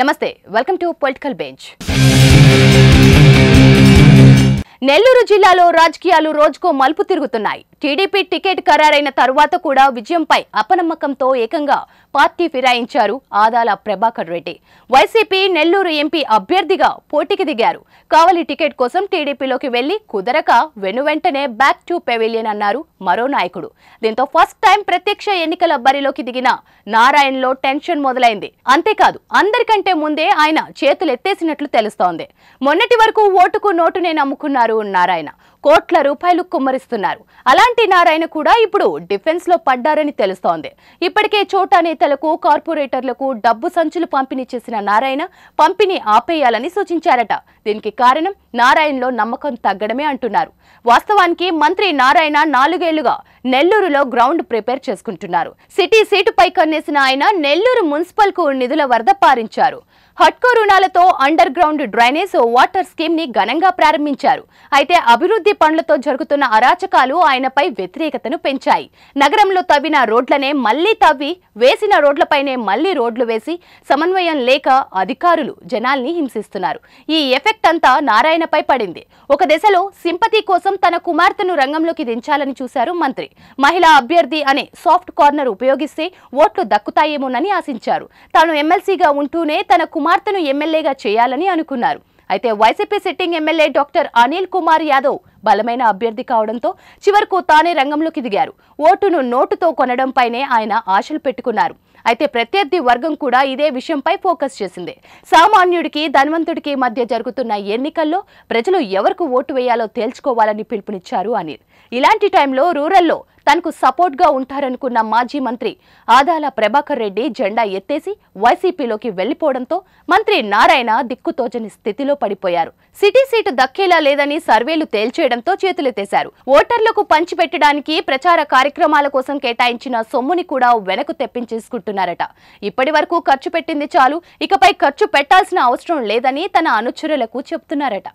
నమస్తే welcome to political bench Nellore జిల్లాలో రాజకీయాలు రోజుకో మలుపు తిరుగుతున్నాయి టీడీపీ టికెట్ ఖరారైన తర్వాత కూడా విజయంపై అపనమ్మకంతో ఏకంగా పార్టీ ఫిరాయించారు ఆదాల ప్రభాకర్ రెడ్డి వైసీపీ నెల్లూరు ఎంపీ అభ్యర్థిగా పోటీకి దిగారు కావలి టికెట్ కోసం టీడీపీలోకి వెళ్లి కుదరక వెనువెంటనే బ్యాక్ టు పెవిలియన్ అన్నారు మరో నాయకుడు దీంతో ఫస్ట్ టైం ప్రత్యక్ష ఎన్నికల బరిలోకి దిగిన నారాయణలో టెన్షన్ మొదలైంది అంతేకాదు అందరికంటే ముందే ఆయన చేతులెత్తేసినట్లు తెలుస్తోంది మొన్నటి వరకు ఓటుకు నోటునే నమ్ముకున్నారు చేస్తున్నారు నారాయణ కోట్ల రూపాయలు కుమ్మరిస్తున్నారు అలాంటి నారాయణ కూడా ఇప్పుడు డిఫెన్స్ లో పడ్డారని తెలుస్తోంది ఇప్పటికే చోటా నేతలకు కార్పొరేటర్లకు డబ్బు సంచులు పంపిణీ చేసిన నారాయణ పంపిణీ ఆపేయాలని సూచించారట దీనికి కారణం నారాయణలో నమ్మకం తగ్గడమే అంటున్నారు వాస్తవానికి మంత్రి నారాయణ నాలుగేళ్లుగా నెల్లూరులో గ్రౌండ్ ప్రిపేర్ చేసుకుంటున్నారు సిటీ సీటు పై కన్నేసిన ఆయన నెల్లూరు మున్సిపల్ కు నిధుల వరద పారించారు హట్కో రుణాలతో underground drainage water scheme ని ఘనంగా ప్రారంభించారు అయితే అభివృద్ధి పనులతో జరుగుతున్న అరాచకాలు ఆయనపై వ్యతిరేకతను పెంచాయి నగరంలో తవ్విన రోడ్లనే మళ్లీ తవ్వి వేసిన రోడ్లపైనే మళ్లీ రోడ్లు వేసి సమన్వయం లేక అధికారులు జనాల్ని హింసిస్తున్నారు ఈ ఎఫెక్ట్ అంతా నారాయణపై పడింది ఒక దశలో సింపతి కోసం తన కుమార్తెను రంగంలోకి దించాలని చూశారు మంత్రి మహిళా అభ్యర్థి అనే సాఫ్ట్ కార్నర్ ఉపయోగిస్తే ఓట్లు దక్కుతాయేమోనని ఆశించారు తాను ఎమ్మెల్సీగా ఉంటూనే తన కుమార్ కుమార్తెను ఎమ్మెల్యేగా చేయాలని అనుకున్నారు అయితే వైసీపీ సిట్టింగ్ ఎమ్మెల్యే డాక్టర్ అనిల్ కుమార్ యాదవ్ బలమైన అభ్యర్థి కావడంతో చివరకు తానే రంగంలోకి దిగారు ఓటును నోటుతో కొనడంపైనే ఆయన ఆశలు పెట్టుకున్నారు అయితే ప్రత్యర్థి వర్గం కూడా ఇదే విషయంపై ఫోకస్ చేసింది సామాన్యుడికి ధనవంతుడికి మధ్య జరుగుతున్న ఎన్నికల్లో ప్రజలు ఎవరికి ఓటు వేయాలో తేల్చుకోవాలని పిలుపునిచ్చారు అనిల్ ఇలాంటి టైంలో రూరల్లో తనకు సపోర్ట్గా ఉంటారనుకున్న మాజీ మంత్రి ఆదాల ప్రభాకర్ రెడ్డి జెండా ఎత్తేసి వైసీపీలోకి వెళ్లిపోవడంతో మంత్రి నారాయణ దిక్కుతోచని స్థితిలో పడిపోయారు సిటీ సీటు దక్కేలా లేదని సర్వేలు తేల్చేయడంతో చేతులెత్తేశారు ఓటర్లకు పంచిపెట్టడానికి ప్రచార కార్యక్రమాల కోసం కేటాయించిన సొమ్ముని కూడా వెనక్కు తెప్పించేసుకుంటున్నారట ఇప్పటి వరకు ఖర్చు పెట్టింది చాలు ఇకపై ఖర్చు పెట్టాల్సిన అవసరం లేదని తన అనుచరులకు చెప్తున్నారట